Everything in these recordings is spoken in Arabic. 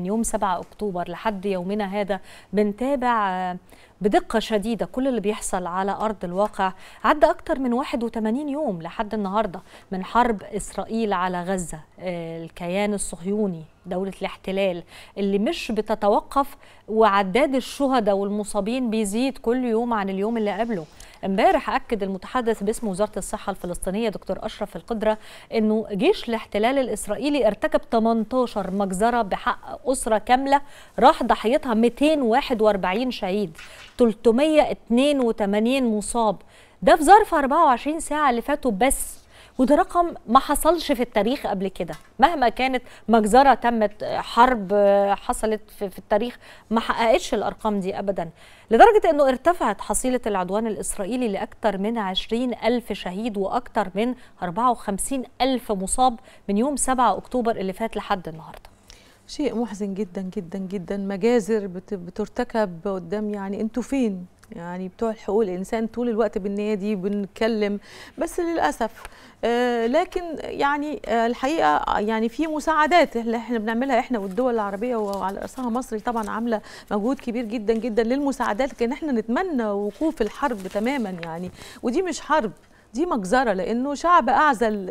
من يوم 7 اكتوبر لحد يومنا هذا بنتابع آه، بدقة شديدة كل اللي بيحصل على أرض الواقع عدى أكتر من 81 يوم لحد النهاردة من حرب إسرائيل على غزة آه، الكيان الصهيوني دولة الاحتلال اللي مش بتتوقف وعداد الشهداء والمصابين بيزيد كل يوم عن اليوم اللي قبله امبارح اكد المتحدث باسم وزاره الصحه الفلسطينيه دكتور اشرف القدره انه جيش الاحتلال الاسرائيلي ارتكب 18 مجزره بحق اسره كامله راح ضحيتها 241 شهيد 382 مصاب ده في ظرف 24 ساعه اللي فاتوا بس وده رقم ما حصلش في التاريخ قبل كده مهما كانت مجزرة تمت حرب آه، حصلت في التاريخ ما حققتش الأرقام دي أبدا لدرجة أنه ارتفعت حصيلة العدوان الإسرائيلي لأكثر من 20 ألف شهيد وأكثر من 54 ألف مصاب من يوم 7 أكتوبر اللي فات لحد النهارده شيء محزن جدا جدا جدا مجازر بترتكب قدام يعني انتوا فين يعني بتوع حقوق الانسان طول الوقت بالنادي بنتكلم بس للاسف آه، لكن يعني آه، الحقيقه يعني في مساعدات اللي احنا بنعملها احنا والدول العربيه وعلى راسها مصر طبعا عامله مجهود كبير جدا جدا للمساعدات لكن احنا نتمنى وقوف الحرب تماما يعني ودي مش حرب دي مجزره لانه شعب اعزل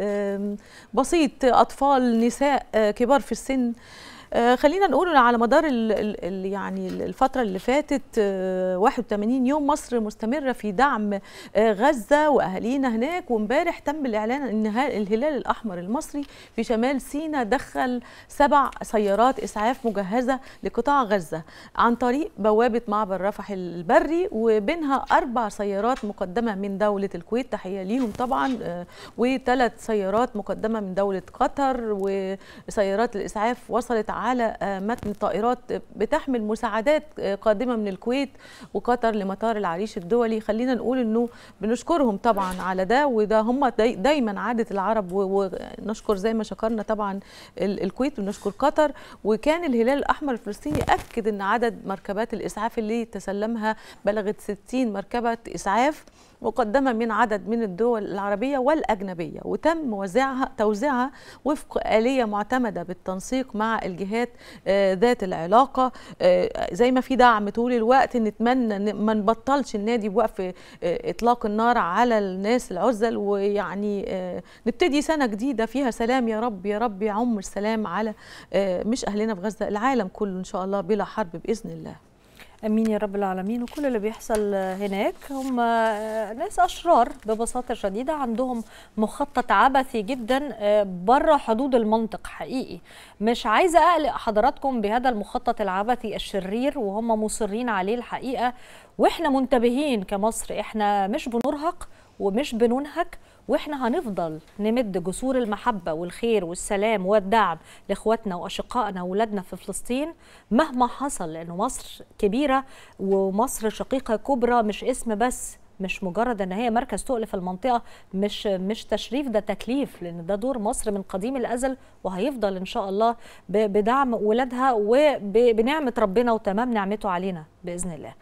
بسيط اطفال نساء آه، كبار في السن آه، خلينا نقول على مدار ال يعني الفترة اللي فاتت 81 آه، يوم مصر مستمرة في دعم آه، غزة وأهالينا هناك وامبارح تم الإعلان أن الهلال الأحمر المصري في شمال سينا دخل سبع سيارات إسعاف مجهزة لقطاع غزة عن طريق بوابة معبر رفح البري وبينها أربع سيارات مقدمة من دولة الكويت تحية ليهم طبعا وثلاث سيارات مقدمة من دولة قطر وسيارات الإسعاف وصلت على آه، متن طائرات بتحمل مساعدات آه، قادمه من الكويت وقطر لمطار العريش الدولي خلينا نقول انه بنشكرهم طبعا على ده وده هم دايما عاده العرب ونشكر زي ما شكرنا طبعا الكويت ونشكر قطر وكان الهلال الاحمر الفلسطيني اكد ان عدد مركبات الاسعاف اللي تسلمها بلغت 60 مركبه اسعاف مقدمة من عدد من الدول العربية والأجنبية وتم وزعها توزيعها وفق آلية معتمدة بالتنسيق مع الجهات آه، ذات العلاقة آه، زي ما في دعم طول الوقت نتمنى ما نبطلش النادي بوقف آه، إطلاق النار على الناس العزل ويعني نبتدي سنة جديدة فيها سلام يا رب يا رب عمر سلام على مش أهلنا في غزة العالم كله إن شاء الله بلا حرب بإذن الله امين يا رب العالمين وكل اللي بيحصل هناك هم ناس اشرار ببساطه شديده عندهم مخطط عبثي جدا آه، بره حدود المنطق حقيقي مش عايزه اقلق حضراتكم بهذا المخطط العبثي الشرير وهم مصرين عليه الحقيقه واحنا منتبهين كمصر احنا مش بنرهق ومش بننهك واحنا هنفضل نمد جسور المحبه والخير والسلام والدعم لاخواتنا واشقائنا واولادنا في فلسطين مهما حصل لان مصر كبيره ومصر شقيقه كبرى مش اسم بس مش مجرد ان هي مركز تقل في المنطقه مش مش تشريف ده تكليف لان ده دور مصر من قديم الازل وهيفضل ان شاء الله بدعم ولادها وبنعمه ربنا وتمام نعمته علينا باذن الله